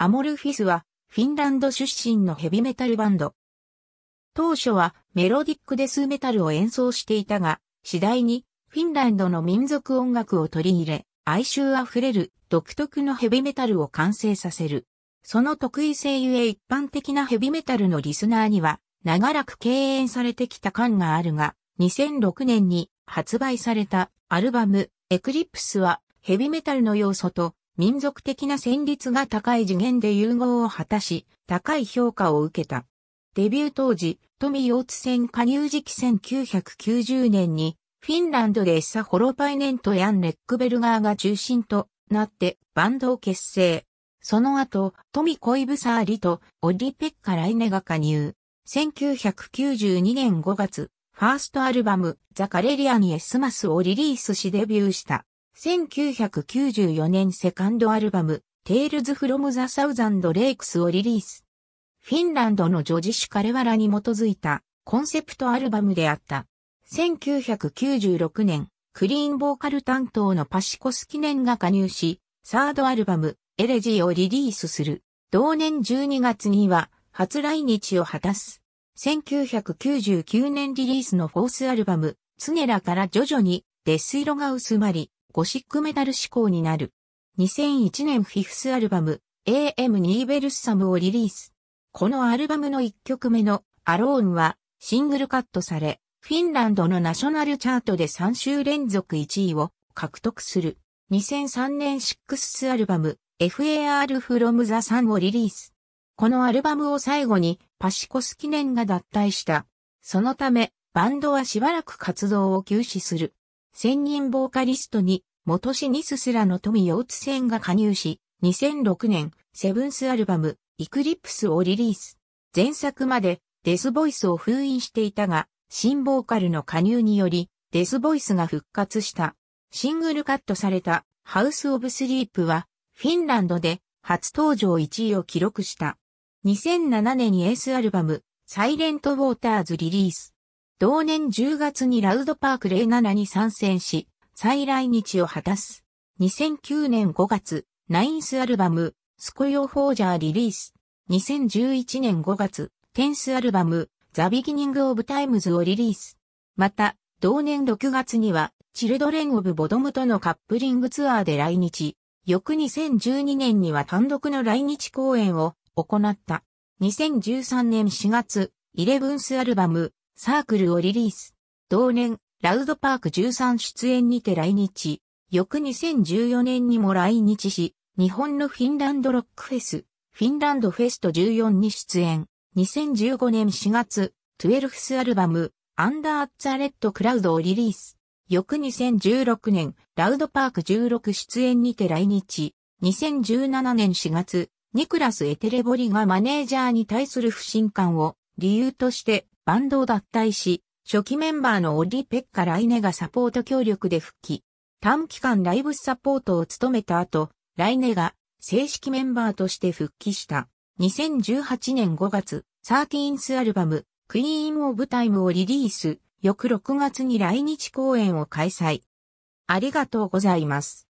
アモルフィスはフィンランド出身のヘビメタルバンド。当初はメロディックデスメタルを演奏していたが、次第にフィンランドの民族音楽を取り入れ、哀愁あふれる独特のヘビメタルを完成させる。その得意性ゆえ一般的なヘビメタルのリスナーには長らく敬遠されてきた感があるが、2006年に発売されたアルバムエクリプスはヘビメタルの要素と民族的な旋律が高い次元で融合を果たし、高い評価を受けた。デビュー当時、富大津線加入時期1990年に、フィンランドでエッサ・ホロパイネントやン・レックベルガーが中心となってバンドを結成。その後、富コイブサーリとオリペッカ・ライネが加入。1992年5月、ファーストアルバム、ザ・カレリアにエスマスをリリースしデビューした。1994年セカンドアルバム、Tales from the ド・ o u クス Lakes をリリース。フィンランドのジョジシュ・カレワラに基づいたコンセプトアルバムであった。1996年、クリーンボーカル担当のパシコス記念が加入し、サードアルバム、エレジーをリリースする。同年12月には、初来日を果たす。1999年リリースのフォースアルバム、ツネラから徐々に、デス色が薄まり、ゴシックメタル志向になる。2001年フィフスアルバム AM ニーベルスサムをリリース。このアルバムの1曲目のアローンはシングルカットされ、フィンランドのナショナルチャートで3週連続1位を獲得する。2003年シックスアルバム FAR from the Sun をリリース。このアルバムを最後にパシコス記念が脱退した。そのためバンドはしばらく活動を休止する。千人ボーカリストに、元シニススラの富洋津線が加入し、2006年、セブンスアルバム、イクリプスをリリース。前作まで、デスボイスを封印していたが、新ボーカルの加入により、デスボイスが復活した。シングルカットされた、ハウス・オブ・スリープは、フィンランドで、初登場1位を記録した。2007年にエースアルバム、サイレント・ウォーターズリリース。同年10月にラウドパーク07に参戦し、再来日を果たす。2009年5月、ナインスアルバム、スコヨフォージャーリリース。2011年5月、テンスアルバム、ザ・ビギニング・オブ・タイムズをリリース。また、同年6月には、チルドレン・オブ・ボドムとのカップリングツアーで来日。翌2012年には単独の来日公演を行った。2013年4月、イレブンスアルバム、サークルをリリース。同年、ラウドパーク13出演にて来日。翌2014年にも来日し、日本のフィンランドロックフェス、フィンランドフェスト14に出演。2015年4月、12スアルバム、アンダー・ザ・レッド・クラウドをリリース。翌2016年、ラウドパーク16出演にて来日。2017年4月、ニクラス・エテレボリがマネージャーに対する不信感を理由としてバンドを脱退し、初期メンバーのオリ・ペッカ・ライネがサポート協力で復帰。短期間ライブサポートを務めた後、ライネが正式メンバーとして復帰した。2018年5月、サーティーンスアルバム、クイーン・オブ・タイムをリリース、翌6月に来日公演を開催。ありがとうございます。